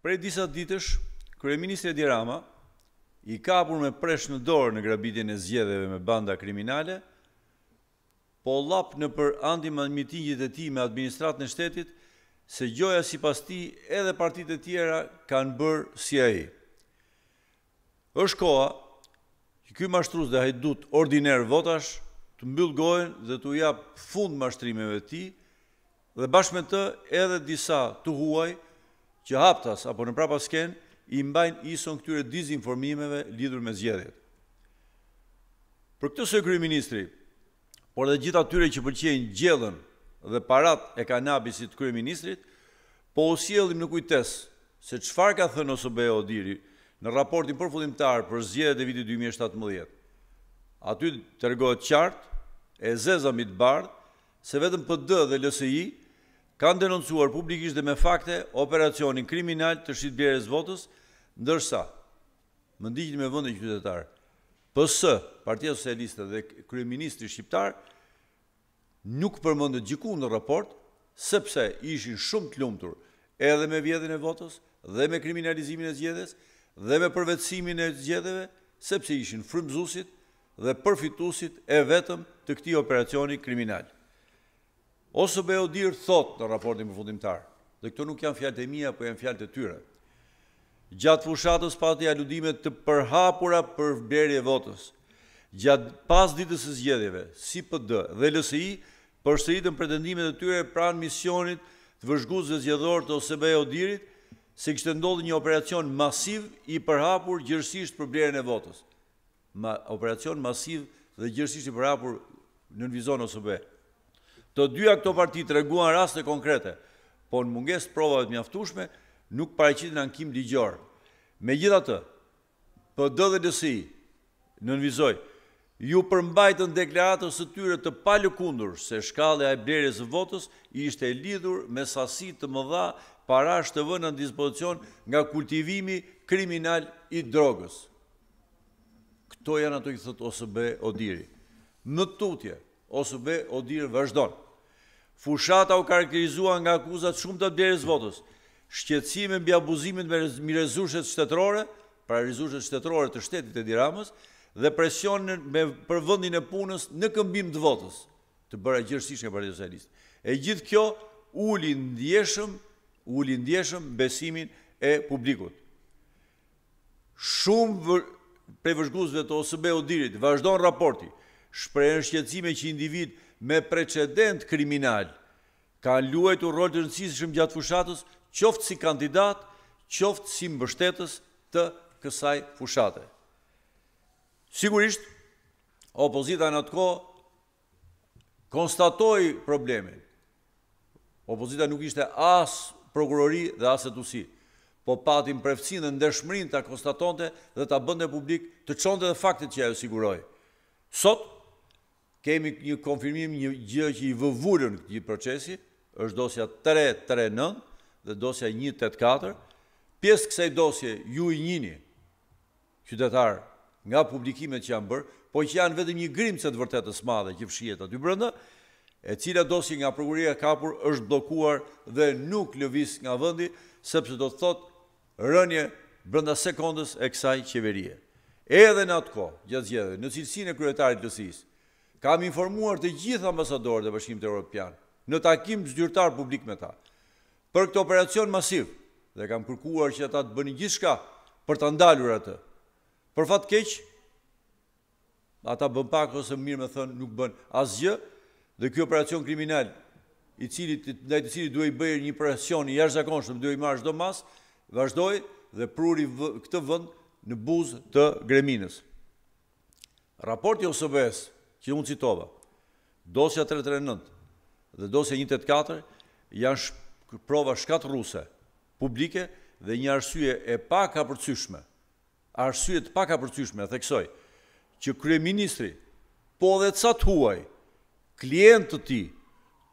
Prej disa ditësh, Kryeministri Edi Rama, i kapur me presh në dorë në grabitin e zjedheve me banda kriminale, po lap në për antimanmitingjit e ti me administrat në shtetit, se gjoja si pas ti edhe partit e tjera kanë bërë si a i. Êshtë koha, që kjoj mashtrus dhe hajdut ordiner votash, të mbyllë gojen dhe të ujap fund mashtrimeve ti, dhe bashkë me të edhe disa të huaj, që haptas apo në prapa sken, i mbajnë ison këtyre dizinformimeve lidur me zgjedhjet. Për këtë së kërëj ministri, por dhe gjitha tyre që përqenjë gjedhën dhe parat e kanabisit kërëj ministrit, po osjelim në kujtes se qëfar ka thënë ose bejo diri në raportin përfudimtar për zgjedhjet e viti 2017. Aty të rgojët qartë, e zezamit bardë, se vetëm për dë dhe lësë i, kanë denoncuar publikisht dhe me fakte operacionin kriminal të shqitbjeres votës, ndërsa, më ndikjit me vëndin qytetarë, PS, Partia Socialista dhe Kryeministri Shqiptar, nuk përmëndët gjiku në raport, sepse ishin shumë të lumëtur edhe me vjetën e votës, dhe me kriminalizimin e zgjedes, dhe me përvecimin e zgjedeve, sepse ishin frimzusit dhe përfitusit e vetëm të këti operacioni kriminali. Oso Odir thot në raportin për dhe këto nuk janë fjallët e mija, për po janë fjallët e tyre. Gjatë fushatës pati aludimet të përhapura për berje votës, gjatë pas ditës e zgjedeve, si për dë, dhe lësë i, përse i të mpretendimet e tyre pranë misionit të vëzhgut zgjedhor të oso odirit, se kështë ndodhë një operacion masiv i përhapur gjërësisht për berje e votës. Operacion masiv dhe gjërësisht i përhapur në nënvizon oso Të dyja këto parti të reguan raste konkrete, po në munges provave të mjaftushme, nuk pareqitin ankim ligjor. Me gjitha të, për dë dhe dësi, në nënvizoj, ju përmbajtën deklaratës të tyre të palë kundur se shkallë e blerjes e votës ishte lidhur me sasi të më dha parash të vënë në dispozicion nga kultivimi kriminal i drogës. Këto janë ato i thëtë OSB Odiri. Më tutje, OSB Odiri vazhdonë. Fushata u karakterizua nga akuzat shumë të bjerës votës, shqetsime mbi abuzimin me mirëzushet shtetërore, pra rizushet shtetërore të shtetit e diramës, dhe presionin me përvëndin e punës në këmbim të votës, të bëra gjërësish nga Partitë Socialistë. E gjithë kjo uli ndjeshëm, uli ndjeshëm besimin e publikut. Shumë prej vëshguzve të OSB-u dirit, vazhdojnë raporti, shprejnë shqetsime që individë me precedent kriminal, ka luajtu rol të rëndësishëm gjatë fushatës, qoftë si kandidat, qoftë si mbështetës të kësaj fushate. Sigurisht, opozita në atë kohë konstatoi problemin. Opozita nuk ishte as prokurori dhe as etusi, tusi, po patim prefësin dhe ndeshmërin të konstatonte dhe të bënde publik të qonte dhe faktit që e siguroj. Sot, kemi një konfirmim një gjë që i vëvurën këtë gjithë procesi, është dosja 339 dhe dosja 184, pjesë kësaj dosje ju i njini, qytetarë, nga publikimet që janë bërë, po që janë vetëm një grimë se të vërtetës madhe që fshijet aty brënda, e cila dosje nga prokuroria kapur është blokuar dhe nuk lëvis nga vëndi, sepse do të thotë rënje brënda sekondës e kësaj qeverie. Edhe në atë ko, gjatë gjedhe, në cilësin e kryetarit lësisë, kam informuar të gjithë ambasadorët e bashkimit evropian në takim zyrtar publik me ta për këtë operacion masiv dhe kam kërkuar që ata të bënin gjithçka për ta ndalur atë. Për fat keq, ata bën pak ose më mirë me thënë nuk bën asgjë dhe ky operacion kriminal i cili ndaj të cili duhej bëjë një presion i jashtëzakonshëm duhej marrë çdo mas, vazhdoi dhe pruri këtë vend në buzë të greminës. Raporti i OSBE-s që unë citova, dosja 339 dhe dosja 184 janë sh prova shkatruse publike dhe një arsye e pak apërcyshme, arsye të pak apërcyshme, theksoj, që kryeministri po dhe të satë huaj, klientë të ti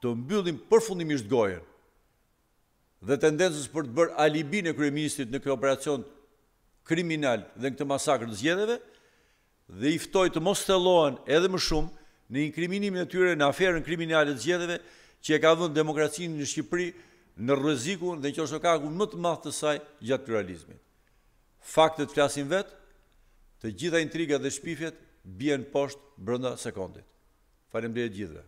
të mbyllin përfundimisht gojën dhe tendencës për të bërë alibin e kryeministrit në kërë operacion kriminal dhe në këtë masakrë të zjedheve, dhe i ftoj të mos thellohen edhe më shumë në inkriminimin e tyre në aferën kriminale të që e ka vënë demokracinë në Shqipëri në rrezikun dhe që është kakun më të madh të saj gjatë pluralizmi. Faktet flasin vetë, të gjitha intrigat dhe shpifjet bien poshtë brenda sekondit. Faleminderit gjithëve.